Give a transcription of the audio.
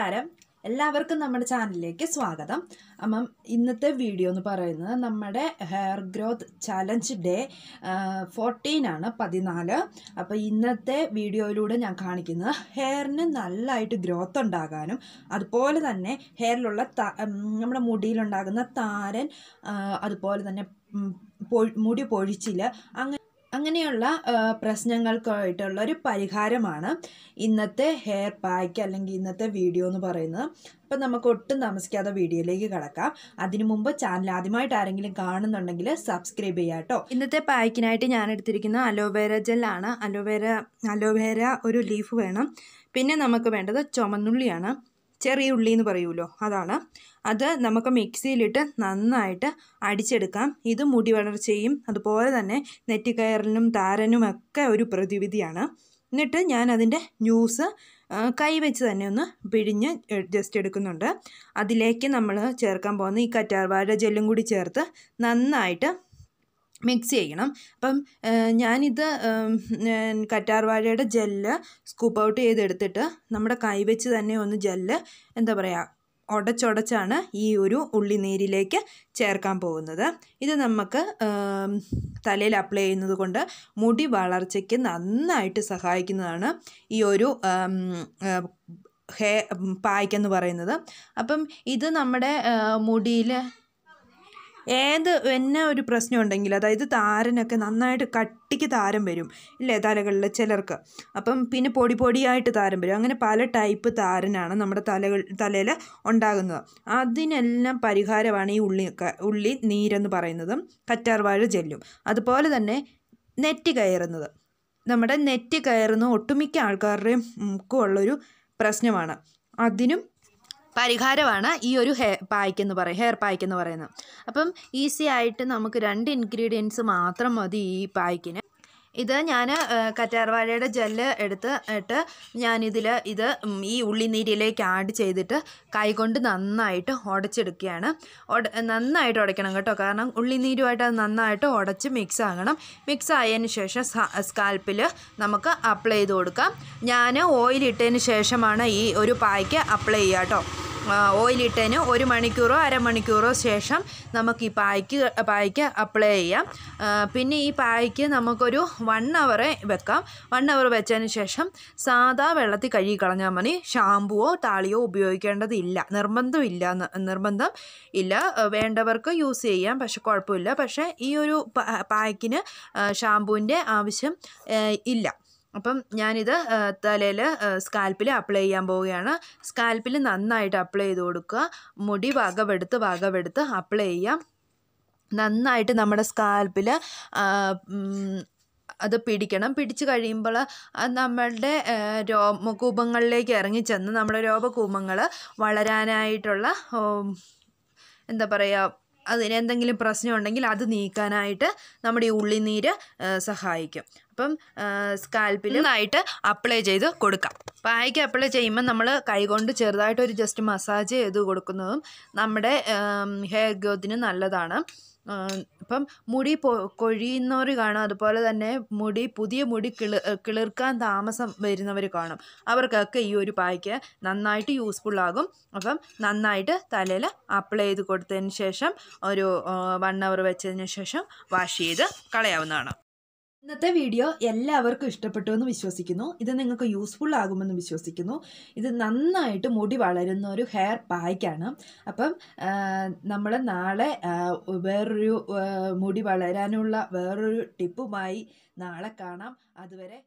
നമസ്കാരം എല്ലാവർക്കും നമ്മുടെ ചാനലിലേക്ക് സ്വാഗതം അപ്പം ഇന്നത്തെ വീഡിയോ എന്ന് പറയുന്നത് നമ്മുടെ hair growth challenge day fourteen ആണ് പതിനാല് അപ്പോൾ ഇന്നത്തെ വീഡിയോയിലൂടെ ഞാൻ കാണിക്കുന്നത് ഹെയറിന് നല്ലതായിട്ട് ഗ്രോത്ത് ഉണ്ടാകാനും അതുപോലെ തന്നെ ഹെയറിലുള്ള നമ്മുടെ മുടിയിലുണ്ടാകുന്ന താരൻ അതുപോലെ തന്നെ മുടി പൊഴിച്ചിൽ അങ്ങനെ അങ്ങനെയുള്ള പ്രശ്നങ്ങൾക്കായിട്ടുള്ള ഒരു പരിഹാരമാണ് ഇന്നത്തെ ഹെയർ പാക്ക് അല്ലെങ്കിൽ ഇന്നത്തെ വീഡിയോ എന്ന് പറയുന്നത് അപ്പം നമുക്ക് ഒട്ടും താമസിക്കാതെ വീഡിയോയിലേക്ക് കടക്കാം അതിനു മുമ്പ് ചാനൽ ആദ്യമായിട്ട് ആരെങ്കിലും കാണുന്നുണ്ടെങ്കിൽ സബ്സ്ക്രൈബ് ചെയ്യുക കേട്ടോ ഇന്നത്തെ പാക്കിനായിട്ട് ഞാൻ എടുത്തിരിക്കുന്ന അലോവേര ജെല്ലാണ് അലോവേര അലോവേര ഒരു ലീഫ് വേണം പിന്നെ നമുക്ക് വേണ്ടത് ചുമന്നുള്ളിയാണ് ചെറിയ ഉള്ളി എന്ന് പറയുമല്ലോ അതാണ് അത് നമുക്ക് മിക്സിയിലിട്ട് നന്നായിട്ട് അടിച്ചെടുക്കാം ഇത് മുടി വളർച്ചയും അതുപോലെ തന്നെ നെറ്റിക്കയറിനും ഒക്കെ ഒരു പ്രതിവിധിയാണ് എന്നിട്ട് ഞാൻ അതിൻ്റെ ജ്യൂസ് കൈവച്ച് തന്നെ ഒന്ന് പിഴിഞ്ഞ് ജസ്റ്റ് എടുക്കുന്നുണ്ട് അതിലേക്ക് നമ്മൾ ചേർക്കാൻ പോകുന്ന ഈ കറ്റാർവാഴ ജെല്ലും കൂടി ചേർത്ത് നന്നായിട്ട് മിക്സ് ചെയ്യണം അപ്പം ഞാനിത് കറ്റാർവാഴയുടെ ജെല്ല് സ്കൂപ്പ് ഔട്ട് ചെയ്തെടുത്തിട്ട് നമ്മുടെ കൈ വെച്ച് തന്നെ ഒന്ന് ജെല്ല് എന്താ പറയുക ഉടച്ചുടച്ചാണ് ഈ ഒരു ഉള്ളിനീരിലേക്ക് ചേർക്കാൻ പോകുന്നത് ഇത് നമുക്ക് തലയിൽ അപ്ലൈ ചെയ്യുന്നത് കൊണ്ട് മുടി വളർച്ചയ്ക്ക് നന്നായിട്ട് സഹായിക്കുന്നതാണ് ഈ ഒരു ഹേ പായ്ക്കെന്ന് പറയുന്നത് അപ്പം ഇത് നമ്മുടെ മുടിയിൽ ഏത് എന്നെ ഒരു പ്രശ്നം ഉണ്ടെങ്കിൽ അതായത് താരനൊക്കെ നന്നായിട്ട് കട്ടിക്ക് താരം വരും ഇല്ലേ തലകളിൽ ചിലർക്ക് അപ്പം പിന്നെ പൊടി പൊടിയായിട്ട് താരം വരും അങ്ങനെ പല ടൈപ്പ് താരനാണ് നമ്മുടെ തലകൾ തലയിൽ ഉണ്ടാകുന്നത് അതിനെല്ലാം പരിഹാരമാണ് ഈ ഉള്ളി ഉള്ളി നീരെന്ന് പറയുന്നത് കറ്റാർവാഴ ജെല്ലും അതുപോലെ തന്നെ നെറ്റ് കയറുന്നത് നമ്മുടെ നെറ്റ് കയറുന്ന ഒട്ടുമിക്ക ആൾക്കാരുടെയും ഉള്ളൊരു പ്രശ്നമാണ് അതിനും പരിഹാരമാണ് ഈ ഒരു ഹെയർ പായ്ക്ക് എന്ന് പറയും ഹെയർ പായ്ക്ക് എന്ന് പറയുന്നത് അപ്പം ഈസി ആയിട്ട് നമുക്ക് രണ്ട് ഇൻഗ്രീഡിയൻസ് മാത്രം മതി ഈ പായ്ക്കിന് ഇത് ഞാൻ കറ്റാർവാഴയുടെ ജെല്ല് എടുത്ത് ഇട്ട് ഞാനിതിൽ ഇത് ഈ ഉള്ളിനീരിയിലേക്ക് ആഡ് ചെയ്തിട്ട് കൈകൊണ്ട് നന്നായിട്ട് ഉടച്ചെടുക്കുകയാണ് നന്നായിട്ട് ഉടയ്ക്കണം കേട്ടോ കാരണം ഉള്ളിനീരുമായിട്ട് അത് നന്നായിട്ട് ഉടച്ച് മിക്സ് ആകണം മിക്സ് ആയതിന് ശേഷം സ്കാൽപ്പിൽ നമുക്ക് അപ്ലൈ ചെയ്ത് കൊടുക്കാം ഞാൻ ഓയിലിട്ടതിന് ശേഷമാണ് ഈ ഒരു പായ്ക്ക് അപ്ലൈ ചെയ്യാം കേട്ടോ ഓയിലിട്ടതിന് ഒരു മണിക്കൂറോ അരമണിക്കൂറോ ശേഷം നമുക്ക് ഈ പായ്ക്ക് പായ്ക്ക് അപ്ലൈ ചെയ്യാം പിന്നെ ഈ പായ്ക്ക് നമുക്കൊരു വൺ അവർ വെക്കാം വൺ അവർ വെച്ചതിന് ശേഷം സാധാ വെള്ളത്തിൽ കഴുകി കളഞ്ഞാൽ മതി ഷാമ്പുവോ താളിയോ ഉപയോഗിക്കേണ്ടതില്ല നിർബന്ധമില്ല നിർബന്ധം ഇല്ല വേണ്ടവർക്ക് യൂസ് ചെയ്യാം പക്ഷെ കുഴപ്പമില്ല പക്ഷേ ഈ ഒരു പായ്ക്കിന് ഷാമ്പുവിൻ്റെ ആവശ്യം ഇല്ല അപ്പം ഞാനിത് തലയിൽ സ്കാൽപ്പിൽ അപ്ലൈ ചെയ്യാൻ പോവുകയാണ് സ്കാൽപ്പിൽ നന്നായിട്ട് അപ്ലൈ ചെയ്ത് കൊടുക്കുക മുടി വകവെടുത്ത് വകവെടുത്ത് അപ്ലൈ ചെയ്യാം നന്നായിട്ട് നമ്മുടെ സ്കാൽപ്പിൽ അത് പിടിക്കണം പിടിച്ചു കഴിയുമ്പോൾ നമ്മളുടെ രോമകൂപങ്ങളിലേക്ക് ഇറങ്ങിച്ചെന്ന് നമ്മുടെ രോമകൂപങ്ങൾ വളരാനായിട്ടുള്ള എന്താ പറയുക അതിനെന്തെങ്കിലും പ്രശ്നം ഉണ്ടെങ്കിൽ അത് നീക്കാനായിട്ട് നമ്മുടെ ഈ ഉള്ളിനീര് സഹായിക്കും അപ്പം സ്കാൽപ്പിൽ നന്നായിട്ട് അപ്ലൈ ചെയ്ത് കൊടുക്കാം പായയ്ക്ക് അപ്ലൈ ചെയ്യുമ്പോൾ നമ്മൾ കൈകൊണ്ട് ചെറുതായിട്ടൊരു ജസ്റ്റ് മസാജ് ചെയ്ത് കൊടുക്കുന്നതും നമ്മുടെ ഹെയർ ഗ്രോത്തിന് നല്ലതാണ് ഇപ്പം മുടി കൊഴിയുന്നവർ കാണും അതുപോലെ തന്നെ മുടി പുതിയ മുടി കിളി കിളിർക്കാൻ താമസം വരുന്നവർ കാണും അവർക്കൊക്കെ ഈ ഒരു പായ്ക്ക് നന്നായിട്ട് യൂസ്ഫുൾ ആകും അപ്പം നന്നായിട്ട് തലയിൽ അപ്ലൈ ചെയ്ത് കൊടുത്തതിന് ശേഷം ഒരു വൺ അവർ വെച്ചതിന് ശേഷം വാഷ് ചെയ്ത് കളയാവുന്നതാണ് ഇന്നത്തെ വീഡിയോ എല്ലാവർക്കും ഇഷ്ടപ്പെട്ടു എന്ന് വിശ്വസിക്കുന്നു ഇത് നിങ്ങൾക്ക് യൂസ്ഫുൾ ആകുമെന്ന് വിശ്വസിക്കുന്നു ഇത് നന്നായിട്ട് മുടി വളരുന്ന ഒരു ഹെയർ പായ്ക്കാണ് അപ്പം നമ്മൾ നാളെ വേറൊരു മുടി വളരാനുള്ള വേറൊരു ടിപ്പുമായി നാളെ കാണാം അതുവരെ